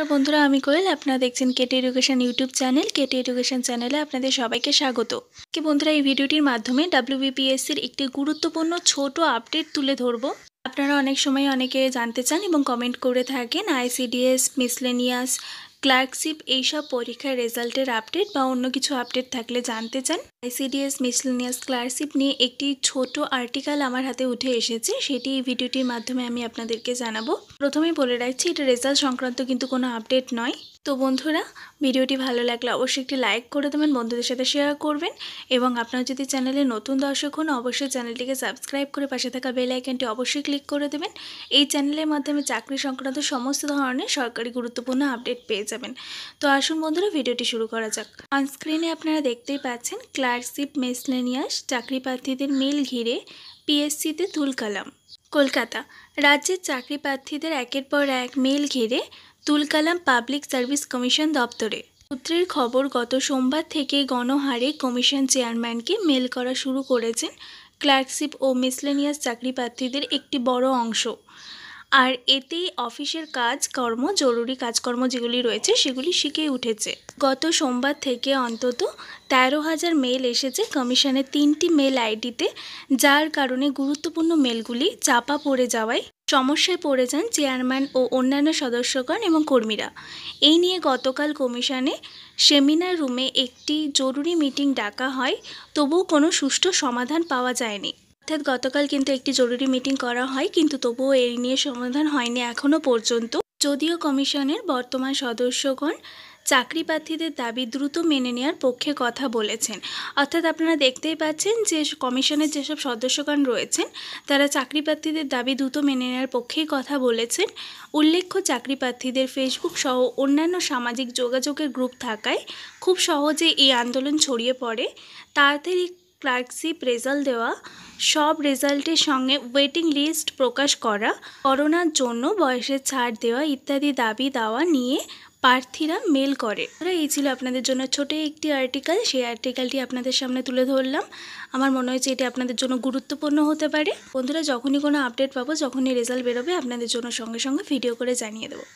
তো বন্ধুরা আমি কোয়েল আপনারা দেখছেন KT education YouTube channel KT education চ্যানেলে আপনাদের সবাইকে স্বাগত কি বন্ধুরা এই ভিডিওটির মাধ্যমে ডাব্লিউবিপিএসসির একটি গুরুত্বপূর্ণ ছোট আপডেট তুলে ধরব আপনারা অনেক সময় অনেকে জানতে চান এবং কমেন্ট করে থাকেন আইসিডিএস মিসলেনিয়াস ক্লার্কশিপ এইসব পরীক্ষার রেজাল্টের আপডেট বা অন্য কিছু আপডেট থাকলে জানতে চান আইসিডিএস মিসলেনিয়াস ক্লার্কশিপ নিয়ে একটি ছোট আর্টিকেল আমার হাতে উঠে এসেছে সেটি এই ভিডিওটির মাধ্যমে আমি আপনাদেরকে জানাবো প্রথমে বলে রাখছি এটা রেজাল্ট সংক্রান্ত কিন্তু কোনো আপডেট নয় তো বন্ধুরা ভিডিওটি ভালো লাগলে অবশ্যই একটি লাইক করে দেবেন বন্ধুদের সাথে শেয়ার করবেন এবং আপনারা যদি চ্যানেলে নতুন দর্শক হন অবশ্যই চ্যানেলটিকে সাবস্ক্রাইব করে পাশে থাকা বেল আইকনটি অবশ্যই ক্লিক করে দেবেন এই চ্যানেলের মাধ্যমে চাকরি সংক্রান্ত সমস্ত ধরনের সরকারি গুরুত্বপূর্ণ আপডেট পেয়ে যাবেন তো আসুন বন্ধুরা ভিডিওটি শুরু করা যাক অনস্ক্রিনে আপনারা দেখতেই পাচ্ছেন ক্লার্কশিপ মেসলেনিয়াস চাকরি প্রার্থীদের মিল ঘিরে পিএসসিতে তুলকালাম কলকাতা রাজ্যের চাকরি প্রার্থীদের একের পর এক মেল ঘিরে তুলকালাম পাবলিক সার্ভিস কমিশন দপ্তরে সূত্রের খবর গত সোমবার থেকে গণহারে কমিশন চেয়ারম্যানকে মেল করা শুরু করেছেন ক্লার্কশিপ ও মিসলেনিয়াস চাকরিপ্রার্থীদের একটি বড় অংশ আর এতেই অফিসের কাজকর্ম জরুরি কাজকর্ম যেগুলি রয়েছে সেগুলি শিখেই উঠেছে গত সোমবার থেকে অন্তত তেরো হাজার মেল এসেছে কমিশনের তিনটি মেল আইডিতে যার কারণে গুরুত্বপূর্ণ মেলগুলি চাপা পড়ে যাওয়ায় সমস্যায় পড়ে যান চেয়ারম্যান ও অন্যান্য সদস্যগণ এবং কর্মীরা এই নিয়ে গতকাল কমিশনে সেমিনার রুমে একটি জরুরি মিটিং ডাকা হয় তবুও কোনো সুষ্ঠু সমাধান পাওয়া যায়নি অর্থাৎ গতকাল কিন্তু একটি জরুরি মিটিং করা হয় কিন্তু তবুও এই নিয়ে সমাধান হয়নি এখনও পর্যন্ত যদিও কমিশনের বর্তমান সদস্যগণ চাকরি প্রার্থীদের দাবি দ্রুত মেনে নেওয়ার পক্ষে কথা বলেছেন অর্থাৎ আপনারা দেখতেই পাচ্ছেন যে কমিশনের যেসব সদস্যগণ রয়েছেন তারা চাকরি প্রার্থীদের দাবি দ্রুত মেনে নেওয়ার পক্ষেই কথা বলেছেন উল্লেখ্য চাকরি প্রার্থীদের ফেসবুক সহ অন্যান্য সামাজিক যোগাযোগের গ্রুপ থাকায় খুব সহজে এই আন্দোলন ছড়িয়ে পড়ে তাড়াতাড়ি ক্লার্কশিপ রেজাল্ট দেওয়া সব রেজাল্টের সঙ্গে ওয়েটিং লিস্ট প্রকাশ করা করোনার জন্য বয়সের ছাড় দেওয়া ইত্যাদি দাবি দাওয়া নিয়ে প্রার্থীরা মেল করে এই ছিল আপনাদের জন্য ছোট একটি আর্টিকেল সেই আর্টিকেলটি আপনাদের সামনে তুলে ধরলাম আমার মনে হয়েছে এটি আপনাদের জন্য গুরুত্বপূর্ণ হতে পারে বন্ধুরা যখনই কোনো আপডেট পাবো যখনই রেজাল্ট বেরোবে আপনাদের জন্য সঙ্গে সঙ্গে ভিডিও করে জানিয়ে দেবো